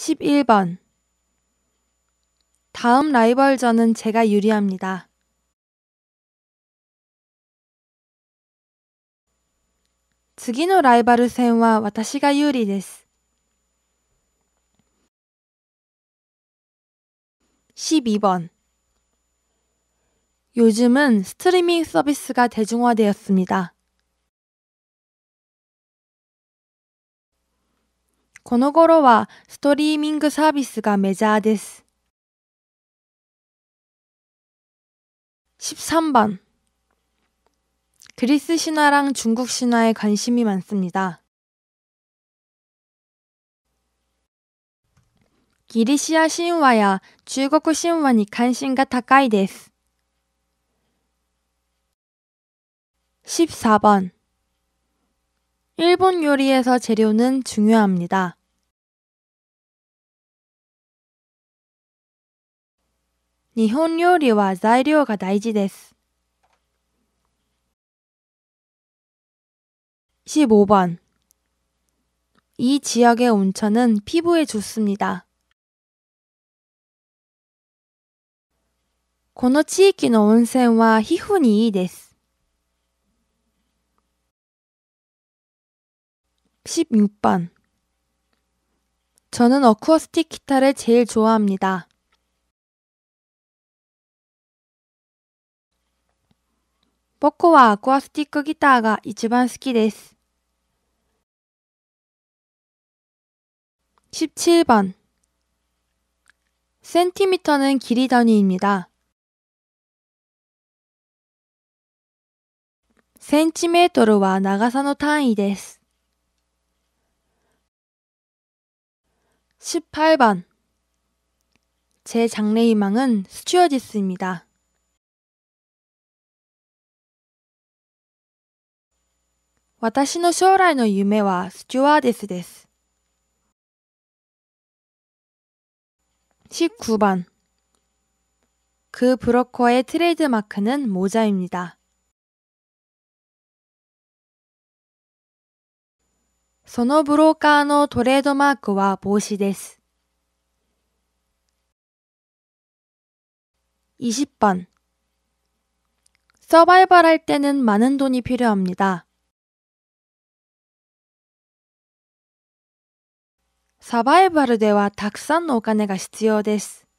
11번 다음 라이벌전은 제가 유리합니다. 次の 라이벌 戦は 私가 유리です. 12번 요즘은 스트리밍 서비스가 대중화되었습니다. この頃はストリーミングサービスがメジャーです。13번 그리스 신화랑 중국 신화에 관심이 많습니다. 기리시아 신화야 중국 신화니 관심이 高いです. 14번 일본 요리에서 재료는 중요합니다. 日本料理は材料が大事です。15번 이 지역의 온천은 피부에 좋습니다. この地域の温泉は皮膚にいいです。16번 저는 어쿠어스틱 기타를 제일 좋아합니다. 僕はアコースティックギターが一番好きです。 17번 센티미터는 길이 단니입니다 센티메이터는 나가사의 단위です. 18번 제 장래 희망은 스튜어디스입니다. 私の将来の夢はスチュワーデスです1 9番그 브로커의 트레이드마크는 모자입니다. 소노 브로커의 트레이드마크와 모시です. 20번. 서바이벌 할 때는 많은 돈이 필요합니다. サバイバルではたくさんのお金が必要です。